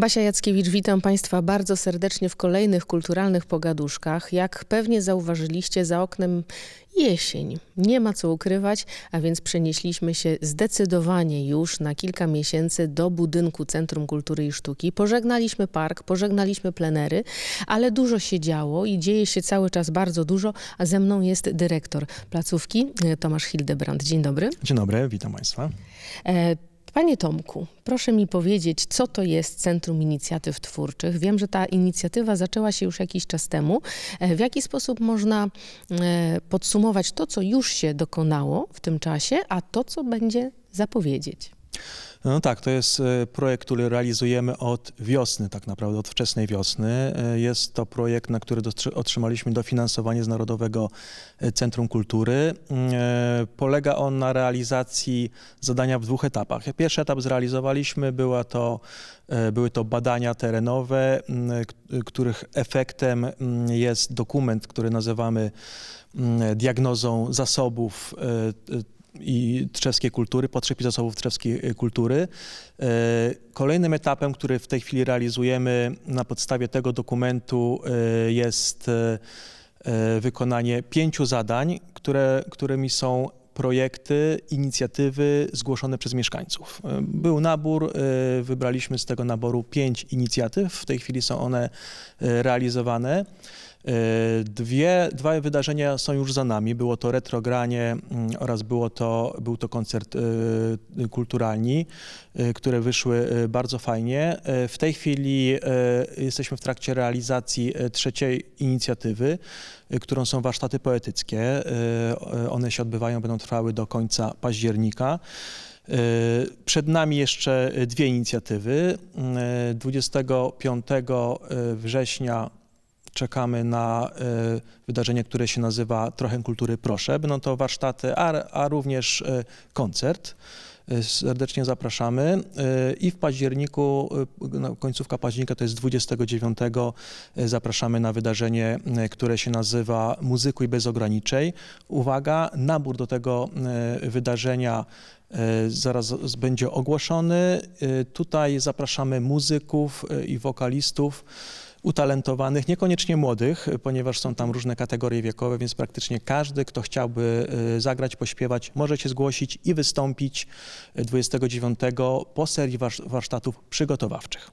Basia Jackiewicz, witam Państwa bardzo serdecznie w kolejnych kulturalnych pogaduszkach. Jak pewnie zauważyliście, za oknem jesień. Nie ma co ukrywać, a więc przenieśliśmy się zdecydowanie już na kilka miesięcy do budynku Centrum Kultury i Sztuki. Pożegnaliśmy park, pożegnaliśmy plenery, ale dużo się działo i dzieje się cały czas bardzo dużo, a ze mną jest dyrektor placówki e, Tomasz Hildebrand. Dzień dobry. Dzień dobry, witam Państwa. E Panie Tomku, proszę mi powiedzieć, co to jest Centrum Inicjatyw Twórczych? Wiem, że ta inicjatywa zaczęła się już jakiś czas temu. E, w jaki sposób można e, podsumować to, co już się dokonało w tym czasie, a to, co będzie zapowiedzieć? No tak, to jest e, projekt, który realizujemy od wiosny, tak naprawdę, od wczesnej wiosny. E, jest to projekt, na który otrzymaliśmy dofinansowanie z Narodowego e, Centrum Kultury. Mm, polega on na realizacji zadania w dwóch etapach. Pierwszy etap zrealizowaliśmy, była to, były to badania terenowe, mm, których efektem mm, jest dokument, który nazywamy diagnozą zasobów i drzewskiej kultury, potrzeb i zasobów drzewskiej y, kultury. E, kolejnym etapem, który w tej chwili realizujemy na podstawie tego dokumentu e, jest e, wykonanie pięciu zadań, które, którymi są projekty, inicjatywy zgłoszone przez mieszkańców. Był nabór, wybraliśmy z tego naboru pięć inicjatyw, w tej chwili są one realizowane. E, dwie, dwa wydarzenia są już za nami. Było to retrogranie mm, oraz było to, był to koncert e, kulturalni, e, które wyszły bardzo fajnie. W tej chwili jesteśmy w trakcie realizacji trzeciej inicjatywy, którą są warsztaty poetyckie. One się odbywają, będą trwały do końca października. Przed nami jeszcze dwie inicjatywy. 25 września czekamy na e, wydarzenie, które się nazywa Trochę Kultury Proszę. Będą to warsztaty, a, a również e, koncert. E, serdecznie zapraszamy. I w październiku, no, końcówka października to jest 29, zapraszamy na wydarzenie, które się nazywa Muzykuj i bez ograniczeń. Uwaga, nabór do tego wydarzenia zaraz będzie ogłoszony. Tutaj zapraszamy muzyków i wokalistów utalentowanych, niekoniecznie młodych, ponieważ są tam różne kategorie wiekowe, więc praktycznie każdy, kto chciałby y, zagrać, pośpiewać, może się zgłosić i wystąpić 29 po serii warsztatów przygotowawczych.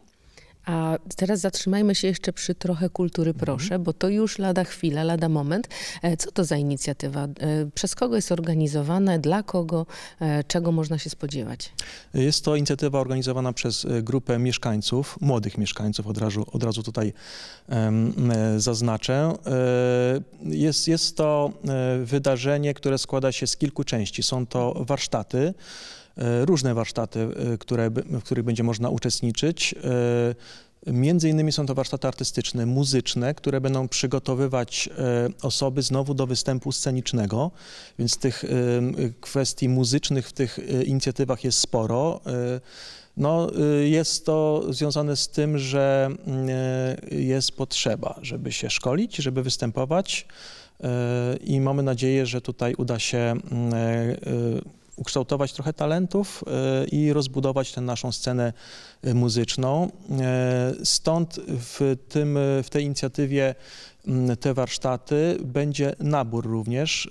A teraz zatrzymajmy się jeszcze przy trochę kultury, mhm. proszę, mhm. bo to już lada chwila, lada moment. E, co to za inicjatywa? E, przez kogo jest organizowane? Dla kogo? E, czego można się spodziewać? Jest to inicjatywa organizowana przez grupę mieszkańców, młodych mieszkańców, od razu, od razu tutaj um, zaznaczę. Jest, jest to wydarzenie, które składa się z kilku części. Są to warsztaty, E, różne warsztaty, e, które, w których będzie można uczestniczyć. E, między innymi są to warsztaty artystyczne, muzyczne, które będą przygotowywać osoby znowu do występu scenicznego, więc tych kwestii muzycznych w tych inicjatywach jest sporo. No, jest to związane z tym, że mm, jest potrzeba, żeby się szkolić, żeby występować i mamy nadzieję, że tutaj uda się mm, ukształtować trochę talentów e, i rozbudować tę naszą scenę e, muzyczną. E, stąd w, tym, w tej inicjatywie mm, te warsztaty będzie nabór również.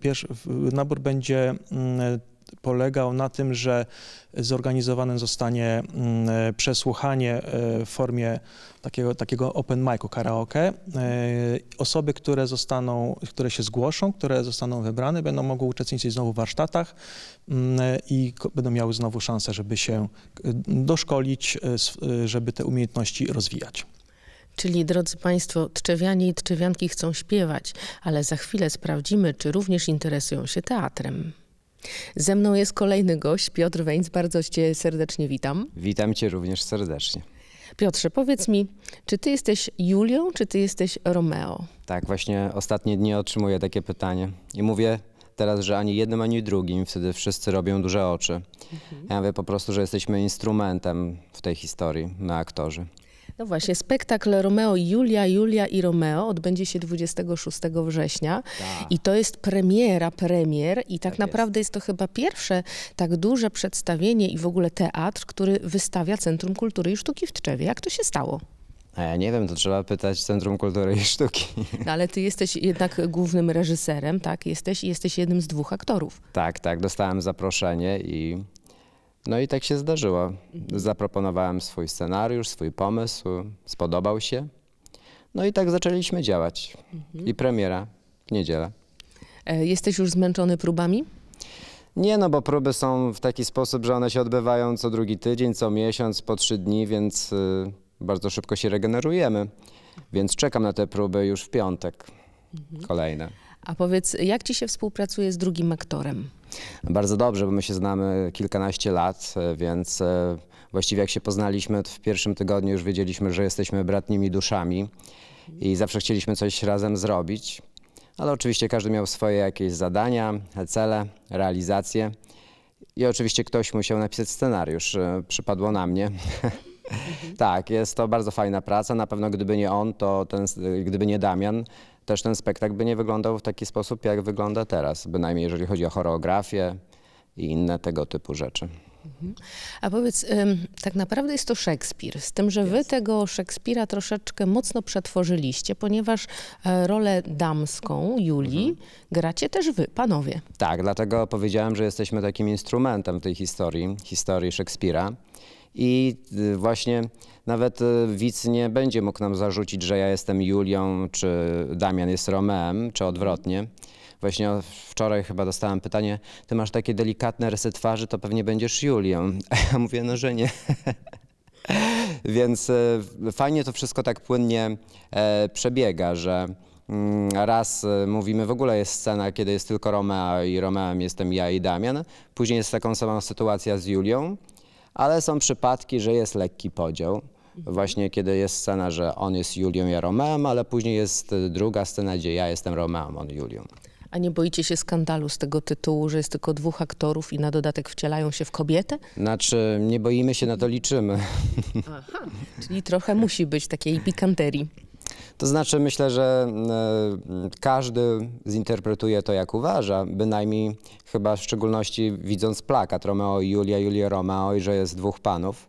Pierwszy, nabór będzie mm, polegał na tym, że zorganizowane zostanie mm, e, przesłuchanie e, w formie takiego, takiego open micu, karaoke. E, osoby, które zostaną, które się zgłoszą, które zostaną wybrane, będą mogły uczestniczyć znowu w warsztatach mm, i będą miały znowu szansę, żeby się doszkolić, żeby te umiejętności rozwijać. Czyli, drodzy Państwo, tczewianie i tczewianki chcą śpiewać, ale za chwilę sprawdzimy, czy również interesują się teatrem. Ze mną jest kolejny gość, Piotr Weńc. Bardzo cię serdecznie witam. Witam cię również serdecznie. Piotrze, powiedz mi, czy ty jesteś Julią, czy ty jesteś Romeo? Tak, właśnie ostatnie dni otrzymuję takie pytanie i mówię teraz, że ani jednym, ani drugim, wtedy wszyscy robią duże oczy. Mhm. Ja mówię po prostu, że jesteśmy instrumentem w tej historii, my aktorzy. No właśnie, spektakl Romeo i Julia, Julia i Romeo odbędzie się 26 września Ta. i to jest premiera premier i tak, tak naprawdę jest. jest to chyba pierwsze tak duże przedstawienie i w ogóle teatr, który wystawia Centrum Kultury i Sztuki w Tczewie. Jak to się stało? A ja nie wiem, to trzeba pytać Centrum Kultury i Sztuki. No, ale ty jesteś jednak głównym reżyserem, tak? Jesteś jesteś jednym z dwóch aktorów. Tak, tak. Dostałem zaproszenie i no i tak się zdarzyło. Zaproponowałem swój scenariusz, swój pomysł, spodobał się. No i tak zaczęliśmy działać. Mhm. I premiera w niedzielę. E, jesteś już zmęczony próbami? Nie, no bo próby są w taki sposób, że one się odbywają co drugi tydzień, co miesiąc, po trzy dni, więc y, bardzo szybko się regenerujemy. Więc czekam na te próby już w piątek. Mhm. Kolejne. A powiedz, jak ci się współpracuje z drugim aktorem? Bardzo dobrze, bo my się znamy kilkanaście lat, więc e, właściwie jak się poznaliśmy, to w pierwszym tygodniu już wiedzieliśmy, że jesteśmy bratnimi duszami i zawsze chcieliśmy coś razem zrobić. Ale oczywiście każdy miał swoje jakieś zadania, cele, realizacje. I oczywiście ktoś musiał napisać scenariusz. E, przypadło na mnie. tak, jest to bardzo fajna praca. Na pewno gdyby nie on, to ten, e, gdyby nie Damian, też ten spektakl by nie wyglądał w taki sposób, jak wygląda teraz, bynajmniej jeżeli chodzi o choreografię i inne tego typu rzeczy. A powiedz, tak naprawdę jest to Szekspir, z tym, że wy tego Szekspira troszeczkę mocno przetworzyliście, ponieważ e, rolę damską Julii mhm. gracie też wy, panowie. Tak, dlatego powiedziałem, że jesteśmy takim instrumentem w tej historii, historii Szekspira. I y, właśnie nawet y, widz nie będzie mógł nam zarzucić, że ja jestem Julią, czy Damian jest Romeem, czy odwrotnie. Właśnie wczoraj chyba dostałem pytanie, ty masz takie delikatne rysy twarzy, to pewnie będziesz Julią. A ja mówię, no że nie. Więc y, fajnie to wszystko tak płynnie e, przebiega, że mm, raz mówimy, w ogóle jest scena, kiedy jest tylko Romea i Romeem jestem ja i Damian. Później jest taką samą sytuacja z Julią ale są przypadki, że jest lekki podział. Mhm. Właśnie kiedy jest scena, że on jest Julią, ja Romeem, ale później jest druga scena, gdzie ja jestem Romeem, on Julią. A nie boicie się skandalu z tego tytułu, że jest tylko dwóch aktorów i na dodatek wcielają się w kobietę? Znaczy, nie boimy się, na to liczymy. Aha, czyli trochę musi być takiej pikanterii. To znaczy, myślę, że mm, e, każdy zinterpretuje to jak uważa, bynajmniej chyba w szczególności widząc plakat Romeo i Julia, Julia Romeo i że jest dwóch panów.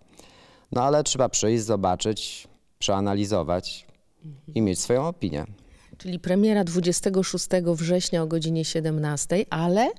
No ale trzeba przyjść, zobaczyć, przeanalizować i mieć swoją opinię. Czyli premiera 26 września o godzinie 17, ale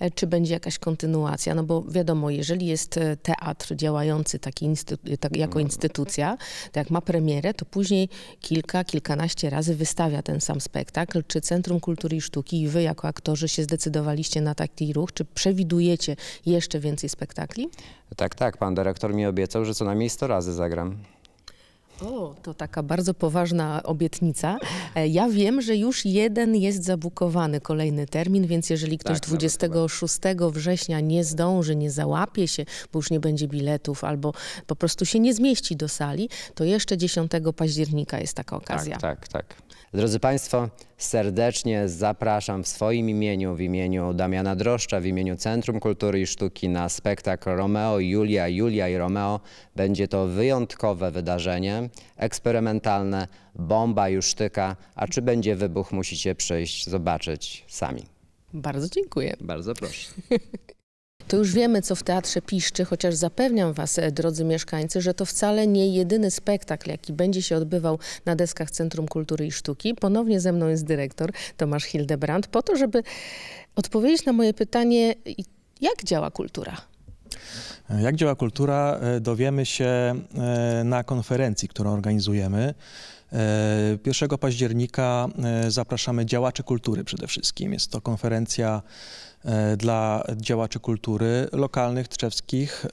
E, czy będzie jakaś kontynuacja, no bo wiadomo, jeżeli jest e, teatr działający taki instytu e, tak, jako no. instytucja, to jak ma premierę, to później kilka, kilkanaście razy wystawia ten sam spektakl. Czy Centrum Kultury i Sztuki i wy jako aktorzy się zdecydowaliście na taki ruch? Czy przewidujecie jeszcze więcej spektakli? Tak, tak. Pan dyrektor mi obiecał, że co najmniej 100 razy zagram. O, to taka bardzo poważna obietnica. E, ja wiem, że już jeden jest zabukowany, kolejny termin, więc jeżeli ktoś tak, 26 września nie zdąży, nie załapie się, bo już nie będzie biletów albo po prostu się nie zmieści do sali, to jeszcze 10 października jest taka okazja. Tak, tak, tak. Drodzy Państwo, serdecznie zapraszam w swoim imieniu, w imieniu Damiana Droszcza, w imieniu Centrum Kultury i Sztuki na spektakl Romeo, Julia, Julia i Romeo. Będzie to wyjątkowe wydarzenie, eksperymentalne, bomba już tyka, a czy będzie wybuch, musicie przyjść, zobaczyć sami. Bardzo dziękuję. Bardzo proszę. to już wiemy, co w Teatrze Piszczy, chociaż zapewniam Was, e, drodzy mieszkańcy, że to wcale nie jedyny spektakl, jaki będzie się odbywał na deskach Centrum Kultury i Sztuki. Ponownie ze mną jest dyrektor Tomasz Hildebrand po to, żeby odpowiedzieć na moje pytanie, jak działa kultura? Jak działa kultura, e, dowiemy się e, na konferencji, którą organizujemy. 1 października zapraszamy działaczy kultury przede wszystkim. Jest to konferencja E, dla działaczy kultury lokalnych, tczewskich, e,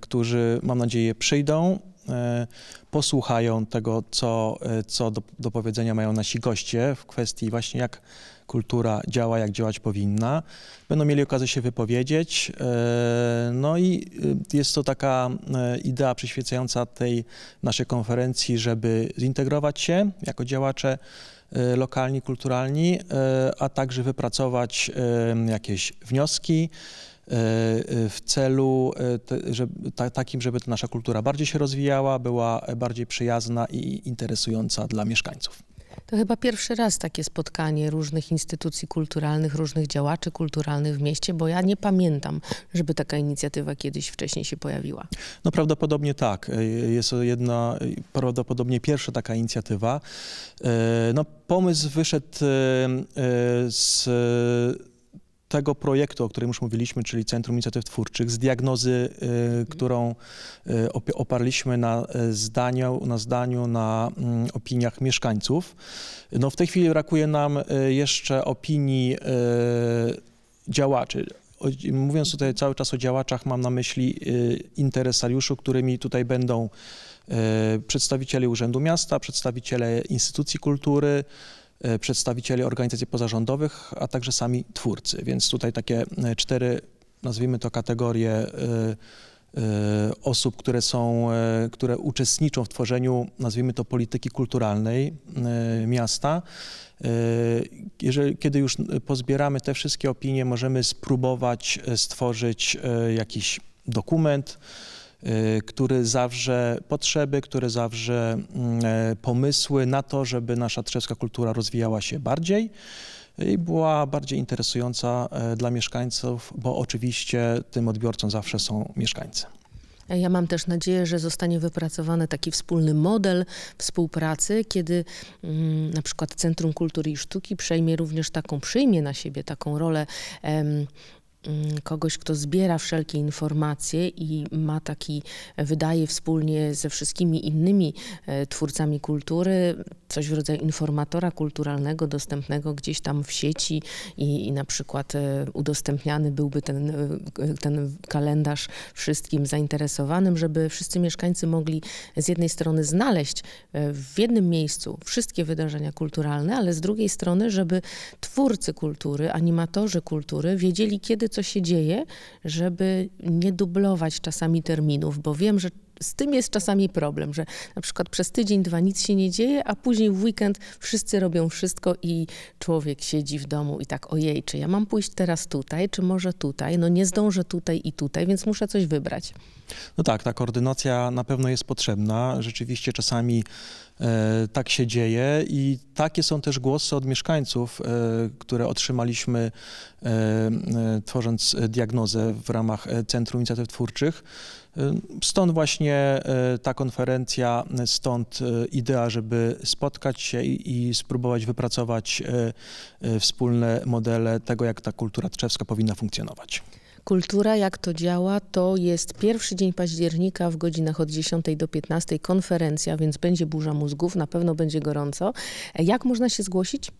którzy mam nadzieję przyjdą, e, posłuchają tego, co, co do, do powiedzenia mają nasi goście w kwestii właśnie jak kultura działa, jak działać powinna. Będą mieli okazję się wypowiedzieć. No i jest to taka idea przyświecająca tej naszej konferencji, żeby zintegrować się jako działacze Y, lokalni, kulturalni, y, a także wypracować y, jakieś wnioski w celu takim, żeby nasza kultura bardziej się rozwijała, była bardziej przyjazna i interesująca dla mieszkańców. To chyba pierwszy raz takie spotkanie różnych instytucji kulturalnych, różnych działaczy kulturalnych w mieście, bo ja nie pamiętam, żeby taka inicjatywa kiedyś wcześniej się pojawiła. No prawdopodobnie tak. Jest jedna, prawdopodobnie pierwsza taka inicjatywa. E, no pomysł wyszedł e, e, z tego projektu, o którym już mówiliśmy, czyli Centrum Inicjatyw Twórczych, z diagnozy, y, mhm. którą y, oparliśmy na y, zdaniu, na, zdaniu, na mm, opiniach mieszkańców. No, w tej chwili brakuje nam jeszcze opinii działaczy. mówiąc tutaj cały czas o działaczach, mam na myśli interesariuszy, którymi tutaj będą przedstawiciele Urzędu Miasta, przedstawiciele instytucji kultury, E, przedstawicieli organizacji pozarządowych, a także sami twórcy. Więc tutaj takie e, cztery, nazwijmy to kategorie e, osób, które są, które uczestniczą w tworzeniu, nazwijmy to polityki kulturalnej miasta. Jeżeli, kiedy już pozbieramy te wszystkie opinie, możemy spróbować stworzyć jakiś dokument, Y, który zawrze potrzeby, który zawrze mm, e, pomysły na to, żeby nasza trzewska kultura rozwijała się bardziej i była bardziej interesująca e, dla mieszkańców, bo oczywiście tym odbiorcą zawsze są mieszkańcy. E, ja mam też nadzieję, że zostanie wypracowany taki wspólny model współpracy, kiedy mm, na przykład Centrum Kultury i Sztuki przejmie również taką, przyjmie na siebie taką rolę em, Mm, kogoś, kto zbiera wszelkie informacje i ma taki, wydaje wspólnie ze wszystkimi innymi e, twórcami kultury, coś w rodzaju informatora kulturalnego dostępnego gdzieś tam w sieci i, i na przykład e, udostępniany byłby ten, e, ten kalendarz wszystkim zainteresowanym, żeby wszyscy mieszkańcy mogli z jednej strony znaleźć w jednym miejscu wszystkie wydarzenia kulturalne, ale z drugiej strony, żeby twórcy kultury, animatorzy kultury wiedzieli, kiedy co się dzieje, żeby nie dublować czasami terminów, bo wiem, że z tym jest czasami problem, że na przykład przez tydzień, dwa nic się nie dzieje, a później w weekend wszyscy robią wszystko i człowiek siedzi w domu i tak ojej, czy ja mam pójść teraz tutaj, czy może tutaj? No nie zdążę tutaj i tutaj, więc muszę coś wybrać. No tak, ta koordynacja na pewno jest potrzebna. Rzeczywiście czasami E, tak się dzieje i takie są też głosy od mieszkańców, e, które otrzymaliśmy e, tworząc diagnozę w ramach Centrum Inicjatyw Twórczych. Stąd właśnie ta konferencja, stąd idea, żeby spotkać się i, spróbować wypracować wspólne modele tego, jak ta kultura tczewska powinna funkcjonować. Kultura, jak to działa, to jest pierwszy dzień października w godzinach od 10 do 15 konferencja, więc będzie burza mózgów, na pewno będzie gorąco. Jak można się zgłosić?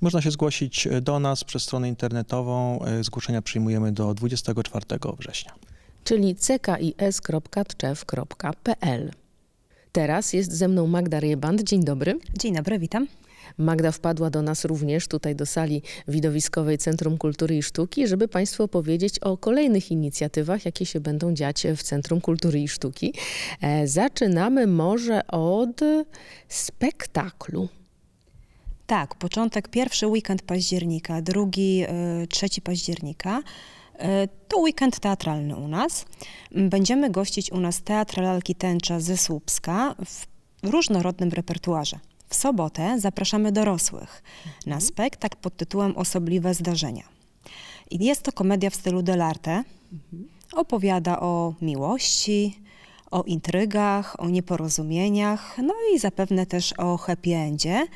Można się zgłosić e, do nas przez stronę internetową. E, zgłoszenia przyjmujemy do 24 września. Czyli ckis.tczew.pl. Teraz jest ze mną Magda Rieband. Dzień dobry. Dzień dobry, witam. Magda wpadła do nas również tutaj do sali widowiskowej Centrum Kultury i Sztuki, żeby Państwu opowiedzieć o kolejnych inicjatywach, jakie się będą dziać w Centrum Kultury i Sztuki. E, zaczynamy może od spektaklu. Tak, początek pierwszy weekend października, drugi, e, trzeci października. E, to weekend teatralny u nas. Będziemy gościć u nas teatralalki tęcza ze Słupska w różnorodnym repertuarze. W sobotę zapraszamy dorosłych na mhm. spektakl pod tytułem Osobliwe zdarzenia. I jest to komedia w stylu Delarte. Mhm. Opowiada o miłości, o intrygach, o nieporozumieniach, no i zapewne też o happy endzie.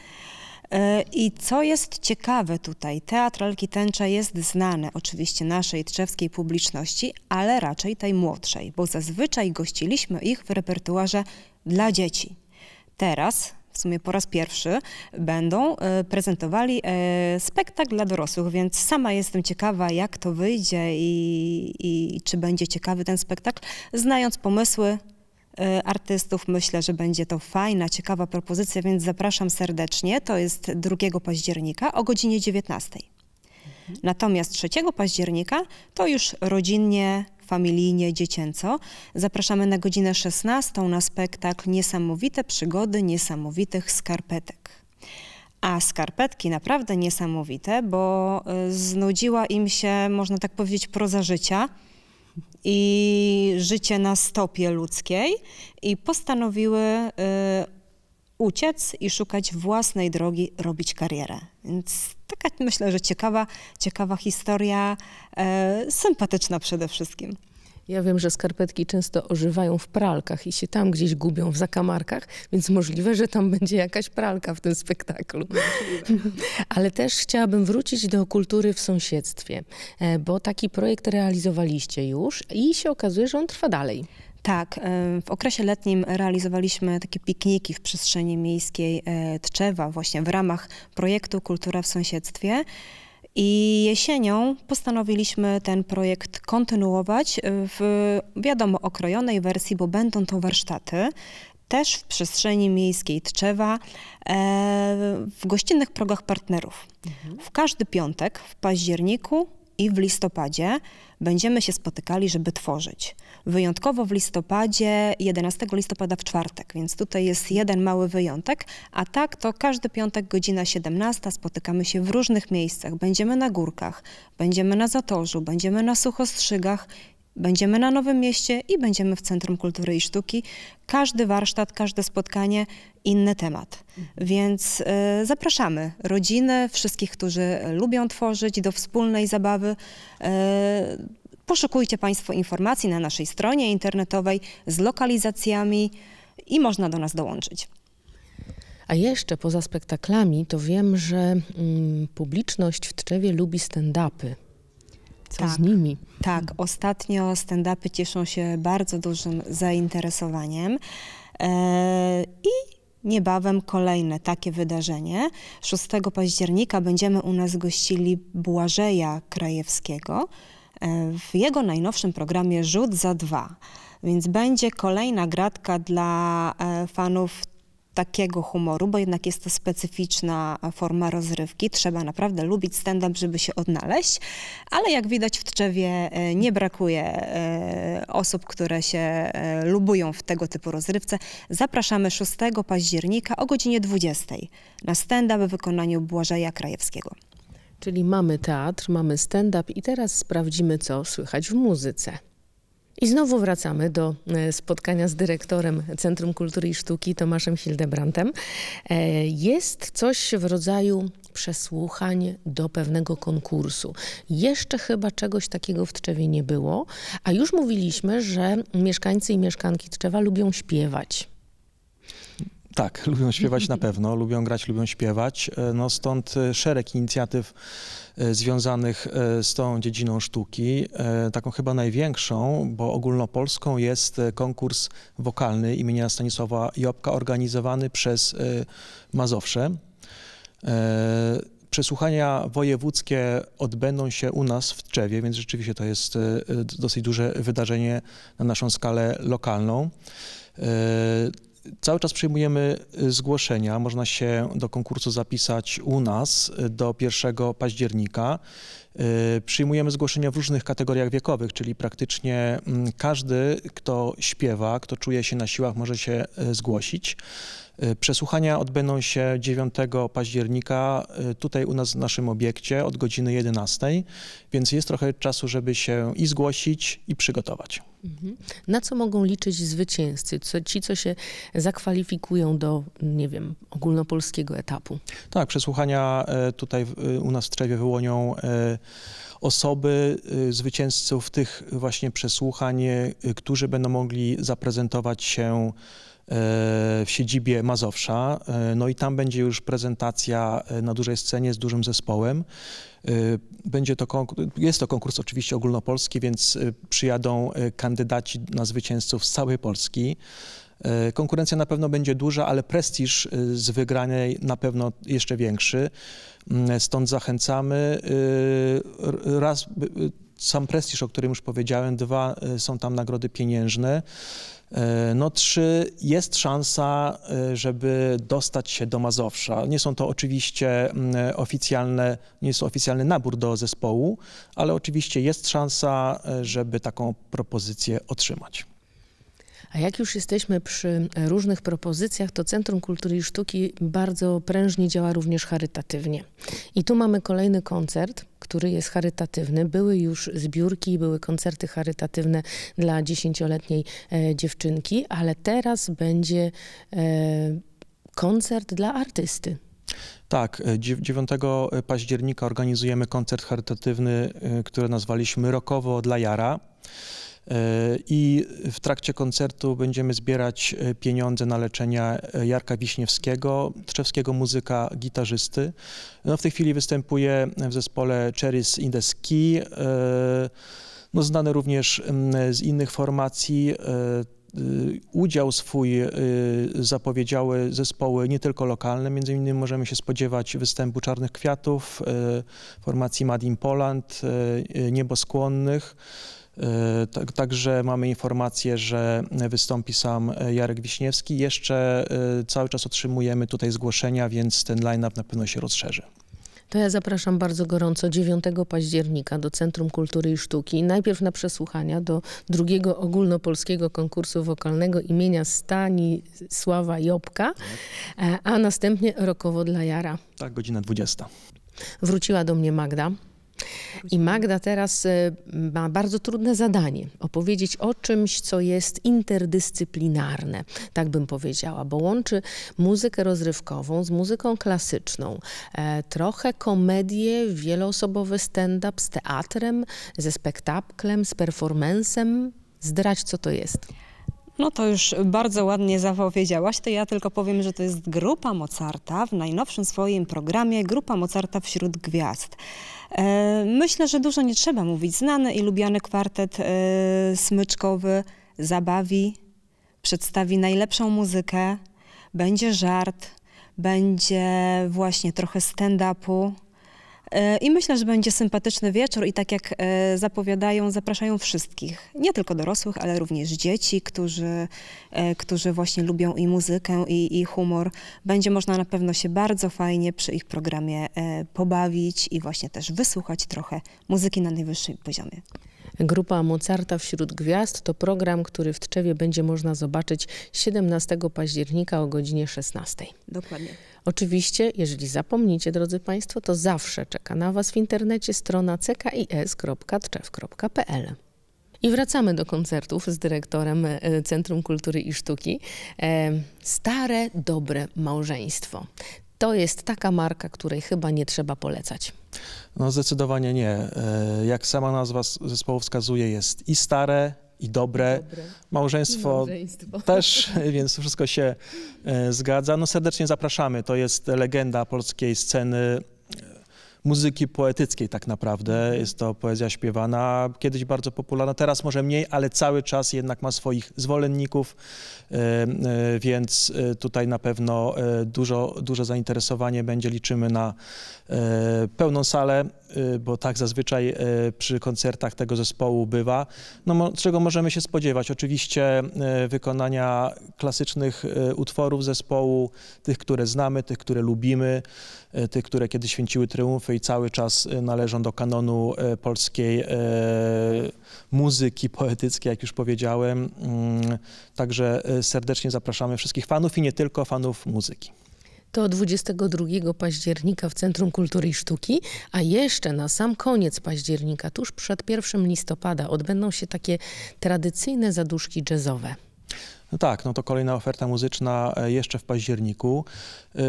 E, I co jest ciekawe tutaj, teatr Alki Tęcza jest znany oczywiście naszej tczewskiej publiczności, ale raczej tej młodszej, bo zazwyczaj gościliśmy ich w repertuarze dla dzieci. Teraz w sumie po raz pierwszy będą e, prezentowali e, spektakl dla dorosłych, więc sama jestem ciekawa, jak to wyjdzie i, i czy będzie ciekawy ten spektakl. Znając pomysły e, artystów. Myślę, że będzie to fajna, ciekawa propozycja, więc zapraszam serdecznie. To jest 2 października o godzinie 19. Natomiast 3 października to już rodzinnie familijnie, dziecięco. Zapraszamy na godzinę 16 na spektakl Niesamowite przygody niesamowitych skarpetek. A skarpetki naprawdę niesamowite, bo y, znudziła im się, można tak powiedzieć, proza życia i życie na stopie ludzkiej i postanowiły y, uciec i szukać własnej drogi, robić karierę. Więc taka myślę, że ciekawa, ciekawa historia, e, sympatyczna przede wszystkim. Ja wiem, że skarpetki często ożywają w pralkach i się tam gdzieś gubią w zakamarkach, więc możliwe, że tam będzie jakaś pralka w tym spektaklu. Ale też chciałabym wrócić do kultury w sąsiedztwie, e, bo taki projekt realizowaliście już i się okazuje, że on trwa dalej. Tak, e, w okresie letnim realizowaliśmy takie pikniki w przestrzeni miejskiej e, Tczewa właśnie w ramach projektu Kultura w sąsiedztwie. I jesienią postanowiliśmy ten projekt kontynuować e, w wiadomo okrojonej wersji, bo będą to warsztaty też w przestrzeni miejskiej Tczewa w gościnnych progach partnerów. Mhm. W każdy piątek w październiku i w listopadzie będziemy się spotykali, żeby tworzyć. Wyjątkowo w listopadzie, 11 listopada w czwartek, więc tutaj jest jeden mały wyjątek, a tak to każdy piątek godzina 17 spotykamy się w różnych miejscach. Będziemy na górkach, będziemy na Zatorzu, będziemy na Suchostrzygach Będziemy na Nowym Mieście i będziemy w Centrum Kultury i Sztuki. Każdy warsztat, każde spotkanie, inny temat. Mhm. Więc y, zapraszamy rodziny, wszystkich, którzy lubią tworzyć, do wspólnej zabawy. Y, poszukujcie Państwo informacji na naszej stronie internetowej z lokalizacjami i można do nas dołączyć. A jeszcze poza spektaklami, to wiem, że mm, publiczność w Trzewie lubi stand-upy. Co tak, z nimi? Tak, ostatnio stand-upy cieszą się bardzo dużym zainteresowaniem. E, I Niebawem kolejne takie wydarzenie. 6 października będziemy u nas gościli Błażeja Krajewskiego e, w jego najnowszym programie Rzut za dwa. Więc będzie kolejna gratka dla e, fanów takiego humoru, bo jednak jest to specyficzna forma rozrywki. Trzeba naprawdę lubić stand-up, żeby się odnaleźć, ale jak widać w Tczewie e, nie brakuje e, osób, które się e, lubują w tego typu rozrywce. Zapraszamy 6 października o godzinie 20 na stand-up w wykonaniu Błażeja Krajewskiego. Czyli mamy teatr, mamy stand-up i teraz sprawdzimy, co słychać w muzyce. I znowu wracamy do e, spotkania z dyrektorem Centrum Kultury i Sztuki Tomaszem Hildebrandtem. E, jest coś w rodzaju przesłuchań do pewnego konkursu. Jeszcze chyba czegoś takiego w Tczewie nie było, a już mówiliśmy, że mieszkańcy i mieszkanki Tczewa lubią śpiewać. Tak, lubią śpiewać na pewno, lubią grać, lubią śpiewać. E, no stąd szereg inicjatyw E, związanych e, z tą dziedziną sztuki. E, taką chyba największą, bo ogólnopolską jest konkurs wokalny imienia Stanisława Jobka organizowany przez Mazowsze. Przesłuchania wojewódzkie odbędą się u nas w Czewie, więc rzeczywiście to jest dosyć duże wydarzenie na naszą skalę lokalną. Cały czas przyjmujemy y, zgłoszenia. Można się do konkursu zapisać u nas y, do 1 października. Y, przyjmujemy zgłoszenia w różnych kategoriach wiekowych, czyli praktycznie mm, każdy, kto śpiewa, kto czuje się na siłach, może się zgłosić. E, przesłuchania odbędą się 9 października e, tutaj u nas w naszym obiekcie od godziny 11, więc jest trochę czasu, żeby się i zgłosić, i przygotować. Mhm. Na co mogą liczyć zwycięzcy? Co, ci, co się zakwalifikują do, nie wiem, ogólnopolskiego etapu? Tak, przesłuchania e, tutaj u nas w Trzewie wyłonią osoby, zwycięzców tych właśnie przesłuchań, którzy będą mogli zaprezentować się E, w siedzibie Mazowsza. E, no i tam będzie już prezentacja e, na dużej scenie z dużym zespołem. Będzie to jest to konkurs oczywiście ogólnopolski, więc przyjadą kandydaci na zwycięzców z całej Polski. Konkurencja na pewno będzie duża, ale prestiż z wygranej na pewno jeszcze większy. Mm, stąd zachęcamy. Raz sam prestiż, o którym już powiedziałem, dwa są tam nagrody pieniężne. E, no trzy, jest szansa, e, żeby dostać się do Mazowsza. Nie są to oczywiście mm, oficjalne, nie jest oficjalny nabór do zespołu, ale oczywiście jest szansa, e, żeby taką propozycję otrzymać. A jak już jesteśmy przy różnych propozycjach, to Centrum Kultury i Sztuki bardzo prężnie działa również charytatywnie. I tu mamy kolejny koncert, który jest charytatywny. Były już zbiórki, były koncerty charytatywne dla dziesięcioletniej e, dziewczynki, ale teraz będzie e, koncert dla artysty. Tak, 9 e, października organizujemy koncert charytatywny, który nazwaliśmy Rokowo dla Jara. E, I w trakcie koncertu będziemy zbierać e, pieniądze na leczenia e, Jarka Wiśniewskiego, trzewskiego muzyka, gitarzysty. No, w tej chwili występuje w zespole Cherries in the Ski, no, znany również z innych formacji udział swój zapowiedziały zespoły nie tylko lokalne, między innymi możemy się spodziewać występu Czarnych Kwiatów, formacji Mad in Poland, Nieboskłonnych, E, tak, także mamy informację, że wystąpi sam Jarek Wiśniewski. Jeszcze e, cały czas otrzymujemy tutaj zgłoszenia, więc ten line-up na pewno się rozszerzy. To ja zapraszam bardzo gorąco 9 października do Centrum Kultury i Sztuki. Najpierw na przesłuchania do drugiego ogólnopolskiego konkursu wokalnego imienia Stanisława Jobka, e, a następnie rokowo dla Jara. Tak, godzina 20. Wróciła do mnie Magda. I Magda teraz y, ma bardzo trudne zadanie opowiedzieć o czymś, co jest interdyscyplinarne, tak bym powiedziała, bo łączy muzykę rozrywkową z muzyką klasyczną, e, trochę komedię, wieloosobowy stand-up z teatrem, ze spektaklem, z performancem. Zdrać, co to jest. No to już bardzo ładnie zapowiedziałaś, to ja tylko powiem, że to jest grupa Mozarta w najnowszym swoim programie Grupa Mozarta wśród gwiazd. E, myślę, że dużo nie trzeba mówić. Znany i lubiany kwartet e, smyczkowy zabawi, przedstawi najlepszą muzykę, będzie żart, będzie właśnie trochę stand-upu. E, I myślę, że będzie sympatyczny wieczór i tak jak e, zapowiadają, zapraszają wszystkich. Nie tylko dorosłych, ale również dzieci, którzy, e, którzy właśnie lubią i muzykę, i, i humor. Będzie można na pewno się bardzo fajnie przy ich programie pobawić i właśnie też wysłuchać trochę muzyki na najwyższym poziomie. Grupa Mozarta wśród gwiazd to program, który w Tczewie będzie można zobaczyć 17 października o godzinie 16. Dokładnie. Oczywiście, jeżeli zapomnicie, drodzy Państwo, to zawsze czeka na Was w internecie strona ckis.tczew.pl. I wracamy do koncertów z dyrektorem e, Centrum Kultury i Sztuki. E, Stare, dobre małżeństwo to jest taka marka, której chyba nie trzeba polecać. No zdecydowanie nie. E, jak sama nazwa zespołu wskazuje, jest i stare, i dobre. dobre. Małżeństwo, Małżeństwo, też, więc wszystko się e, zgadza. No serdecznie zapraszamy. To jest legenda polskiej sceny muzyki poetyckiej tak naprawdę. Mhm. Jest to poezja śpiewana, kiedyś bardzo popularna, teraz może mniej, ale cały czas jednak ma swoich zwolenników, e, e, więc e, tutaj na pewno dużo, duże zainteresowanie będzie. Liczymy na pełną salę, bo tak zazwyczaj przy koncertach tego zespołu bywa. No, czego możemy się spodziewać? Oczywiście wykonania klasycznych utworów zespołu, tych, które znamy, tych, które lubimy, tych, które kiedyś święciły triumfy, i cały czas y, należą do kanonu y, polskiej y, muzyki poetyckiej, jak już powiedziałem. Mm, także serdecznie zapraszamy wszystkich fanów i nie tylko fanów muzyki to 22 października w Centrum Kultury i Sztuki, a jeszcze na sam koniec października, tuż przed 1 listopada, odbędą się takie tradycyjne zaduszki jazzowe. No tak, no to kolejna oferta muzyczna e, jeszcze w październiku. E,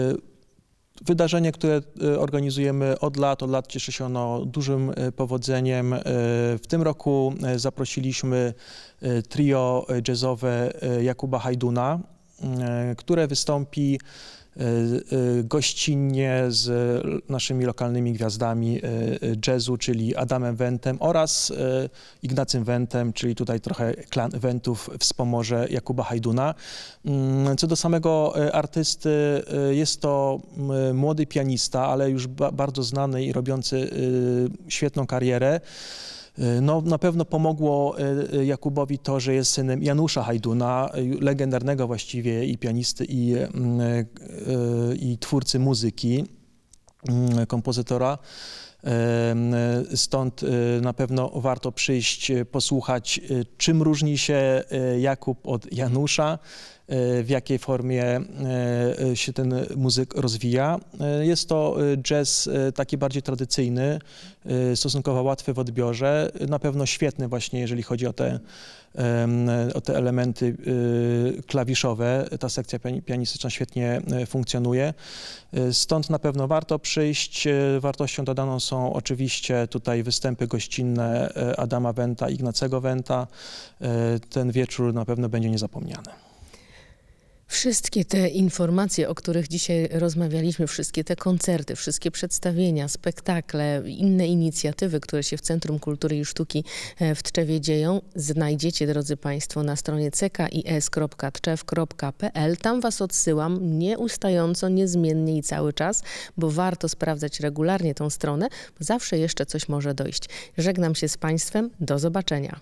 wydarzenie, które e, organizujemy od lat. Od lat cieszy się ono dużym e, powodzeniem. E, w tym roku zaprosiliśmy trio jazzowe Jakuba Hajduna, które wystąpi E, e, gościnnie z naszymi lokalnymi gwiazdami e, jazzu, czyli Adamem Wentem oraz Ignacym Wentem, czyli tutaj trochę klan Wentów wspomoże Jakuba Hajduna. Mm, co do samego artysty, jest to młody pianista, ale już bardzo znany i robiący świetną karierę. E, no, na pewno pomogło e, e, Jakubowi to, że jest synem Janusza Hajduna, legendarnego właściwie i pianisty, i, i twórcy muzyki, kompozytora. Stąd e, na pewno warto przyjść, e, posłuchać, e, czym różni się Jakub od Janusza, w jakiej formie się ten muzyk rozwija. Jest to jazz taki bardziej tradycyjny, stosunkowo łatwy w odbiorze, na pewno świetny właśnie, jeżeli chodzi o te te elementy y, klawiszowe. Ta sekcja pianistyczna świetnie e, funkcjonuje. E, stąd na pewno warto przyjść. E, wartością dodaną są oczywiście tutaj występy gościnne Adama Wenta, Ignacego Wenta. Ten wieczór na pewno będzie niezapomniany. Wszystkie te informacje, o których dzisiaj rozmawialiśmy, wszystkie te koncerty, wszystkie przedstawienia, spektakle, inne inicjatywy, które się w Centrum Kultury i Sztuki e, w Tczewie dzieją, znajdziecie, drodzy Państwo, na stronie ckis.tczew.pl. Tam Was odsyłam nieustająco, niezmiennie i cały czas, bo warto sprawdzać regularnie tą stronę, bo zawsze jeszcze coś może dojść. Żegnam się z Państwem, do zobaczenia.